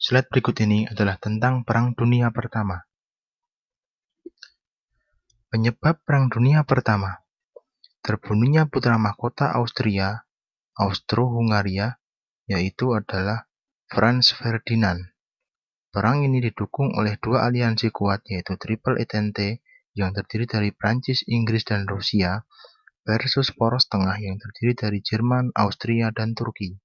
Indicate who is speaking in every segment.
Speaker 1: Slide berikut ini adalah tentang Perang Dunia Pertama. Penyebab Perang Dunia Pertama Terbunuhnya putra mahkota Austria, Austro-Hungaria, yaitu adalah Franz Ferdinand. Perang ini didukung oleh dua aliansi kuat yaitu Triple Entente yang terdiri dari Prancis, Inggris, dan Rusia versus poros tengah yang terdiri dari Jerman, Austria, dan Turki.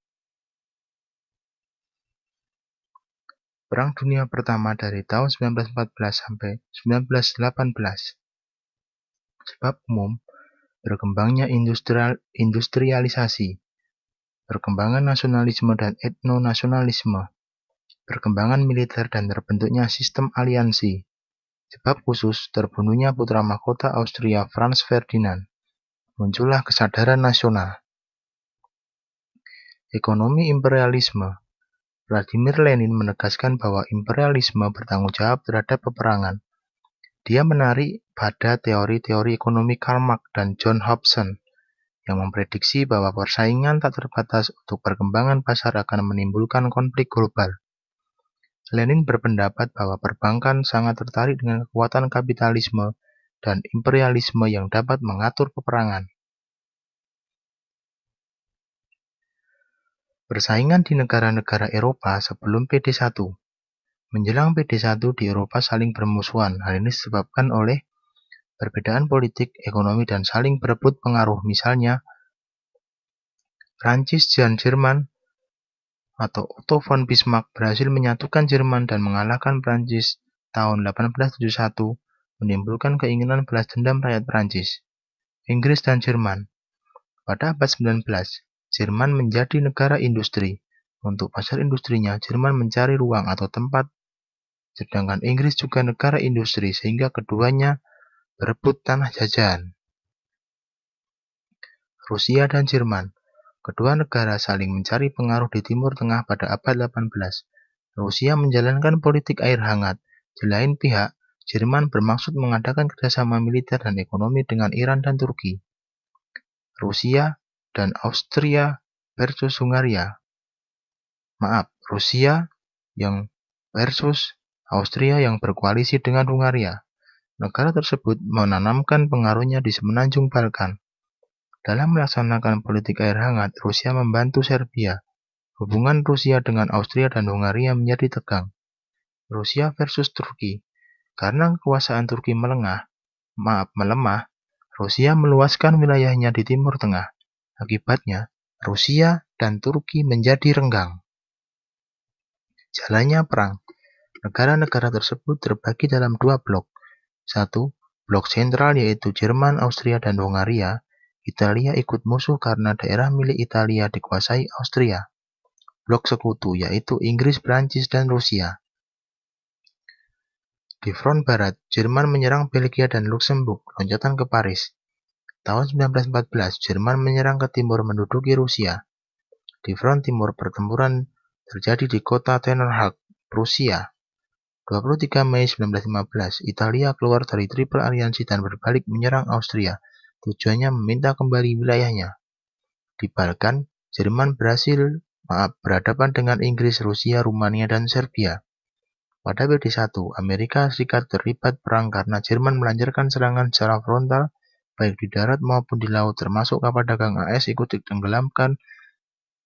Speaker 1: Perang Dunia Pertama dari tahun 1914 sampai 1918. Sebab umum, berkembangnya industrial, industrialisasi, perkembangan nasionalisme dan etnonasionalisme, perkembangan militer dan terbentuknya sistem aliansi, sebab khusus terbunuhnya putra mahkota Austria Franz Ferdinand, muncullah kesadaran nasional. Ekonomi imperialisme Vladimir Lenin menegaskan bahwa imperialisme bertanggung jawab terhadap peperangan. Dia menarik pada teori-teori ekonomi Karl Marx dan John Hobson yang memprediksi bahwa persaingan tak terbatas untuk perkembangan pasar akan menimbulkan konflik global. Lenin berpendapat bahwa perbankan sangat tertarik dengan kekuatan kapitalisme dan imperialisme yang dapat mengatur peperangan. Persaingan di negara-negara Eropa sebelum PD1 Menjelang PD1 di Eropa saling bermusuhan. Hal ini disebabkan oleh perbedaan politik, ekonomi, dan saling berebut pengaruh. Misalnya, Prancis dan Jerman atau Otto von Bismarck berhasil menyatukan Jerman dan mengalahkan Prancis tahun 1871 menimbulkan keinginan belas dendam rakyat Prancis, Inggris dan Jerman. Pada abad 19, Jerman menjadi negara industri. Untuk pasar industrinya, Jerman mencari ruang atau tempat, sedangkan Inggris juga negara industri, sehingga keduanya berebut tanah jajahan. Rusia dan Jerman Kedua negara saling mencari pengaruh di Timur Tengah pada abad 18. Rusia menjalankan politik air hangat. Di lain pihak, Jerman bermaksud mengadakan kerjasama militer dan ekonomi dengan Iran dan Turki. Rusia dan Austria versus Hungaria. Maaf, Rusia yang versus Austria yang berkoalisi dengan Hungaria. Negara tersebut menanamkan pengaruhnya di semenanjung Balkan. Dalam melaksanakan politik air hangat, Rusia membantu Serbia. Hubungan Rusia dengan Austria dan Hungaria menjadi tegang. Rusia versus Turki. Karena kekuasaan Turki melengah, maaf melemah, Rusia meluaskan wilayahnya di Timur Tengah. Akibatnya, Rusia dan Turki menjadi renggang. Jalannya perang, negara-negara tersebut terbagi dalam dua blok. Satu, blok sentral yaitu Jerman, Austria, dan Hungaria. Italia ikut musuh karena daerah milik Italia dikuasai Austria. Blok sekutu yaitu Inggris, Prancis, dan Rusia. Di front barat, Jerman menyerang Belgia dan Luxembourg, loncatan ke Paris. Tahun 1914, Jerman menyerang ke timur menduduki Rusia. Di front timur, pertempuran terjadi di kota Tenerhag, Rusia. 23 Mei 1915, Italia keluar dari Triple Aliansi dan berbalik menyerang Austria. Tujuannya meminta kembali wilayahnya. Di Balkan, Jerman berhasil maaf, berhadapan dengan Inggris, Rusia, Rumania, dan Serbia. Pada BD1, Amerika Serikat terlibat perang karena Jerman melancarkan serangan secara frontal baik di darat maupun di laut, termasuk kapal dagang AS ikut ditenggelamkan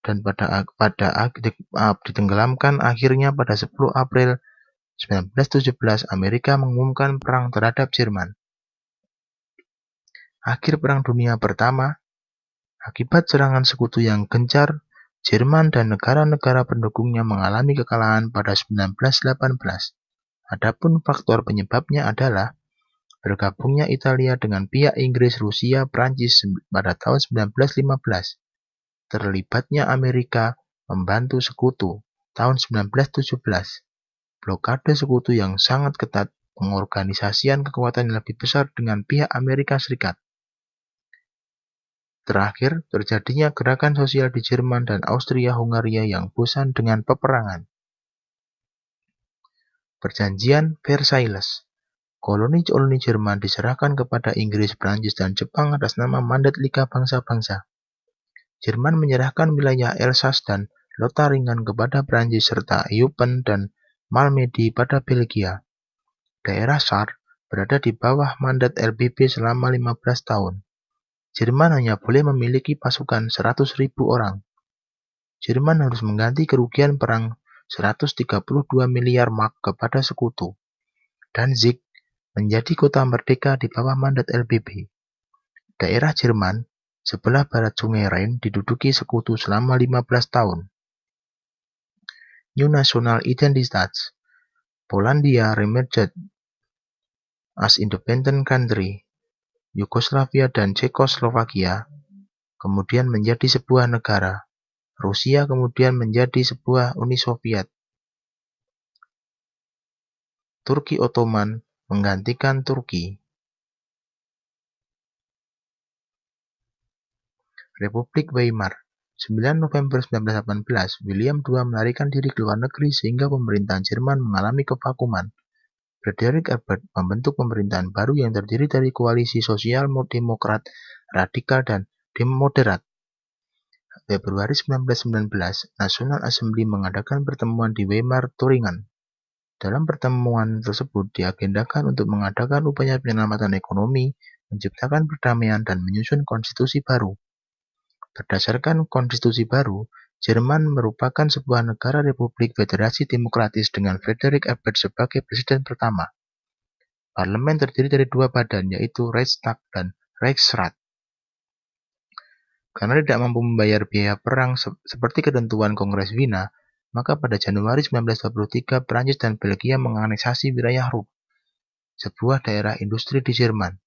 Speaker 1: dan pada pada ah, ditenggelamkan akhirnya pada 10 April 1917 Amerika mengumumkan perang terhadap Jerman. Akhir Perang Dunia Pertama, akibat serangan sekutu yang gencar, Jerman dan negara-negara pendukungnya mengalami kekalahan pada 1918. Adapun faktor penyebabnya adalah Bergabungnya Italia dengan pihak Inggris, Rusia, Prancis pada tahun 1915. Terlibatnya Amerika membantu sekutu tahun 1917. Blokade sekutu yang sangat ketat pengorganisasian kekuatan yang lebih besar dengan pihak Amerika Serikat. Terakhir, terjadinya gerakan sosial di Jerman dan Austria-Hungaria yang bosan dengan peperangan. Perjanjian Versailles koloni-koloni Jerman diserahkan kepada Inggris, Prancis, dan Jepang atas nama mandat Liga Bangsa-Bangsa. Jerman menyerahkan wilayah Elsass dan Lotharingen kepada Prancis serta Eupen dan Malmedy pada Belgia. Daerah Sar berada di bawah mandat LBB selama 15 tahun. Jerman hanya boleh memiliki pasukan 100.000 orang. Jerman harus mengganti kerugian perang 132 miliar mark kepada sekutu. Danzig menjadi kota merdeka di bawah mandat LBB. Daerah Jerman sebelah barat Sungai Rhein diduduki sekutu selama 15 tahun. New National Identität Polandia remerged as independent country. Yugoslavia dan Cekoslovakia kemudian menjadi sebuah negara. Rusia kemudian menjadi sebuah Uni Soviet. Turki Ottoman menggantikan Turki. Republik Weimar 9 November 1918, William II melarikan diri ke luar negeri sehingga pemerintahan Jerman mengalami kevakuman. Frederick Ebert membentuk pemerintahan baru yang terdiri dari koalisi sosial demokrat, radikal, dan moderat. Februari 1919, National Assembly mengadakan pertemuan di Weimar, Turingan. Dalam pertemuan tersebut diagendakan untuk mengadakan upaya penyelamatan ekonomi, menciptakan perdamaian, dan menyusun konstitusi baru. Berdasarkan konstitusi baru, Jerman merupakan sebuah negara republik federasi demokratis dengan Frederick Ebert sebagai presiden pertama. Parlemen terdiri dari dua badan, yaitu Reichstag dan Reichsrat. Karena tidak mampu membayar biaya perang seperti ketentuan Kongres Wina, maka pada Januari 1923, Prancis dan Belgia menganeksasi wilayah Ruhr, sebuah daerah industri di Jerman.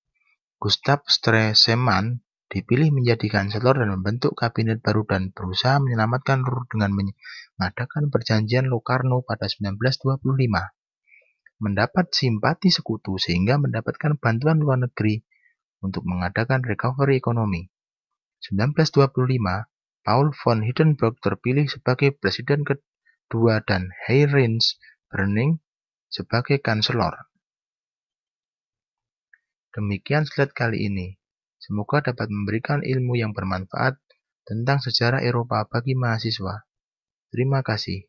Speaker 1: Gustav Stresemann dipilih menjadi kanselor dan membentuk kabinet baru dan berusaha menyelamatkan Ruhr dengan mengadakan perjanjian Locarno pada 1925. Mendapat simpati sekutu sehingga mendapatkan bantuan luar negeri untuk mengadakan recovery ekonomi. 1925, Paul von Hindenburg terpilih sebagai presiden ke II dan Heinrich Berning sebagai kanselor. Demikian slide kali ini. Semoga dapat memberikan ilmu yang bermanfaat tentang sejarah Eropa bagi mahasiswa. Terima kasih.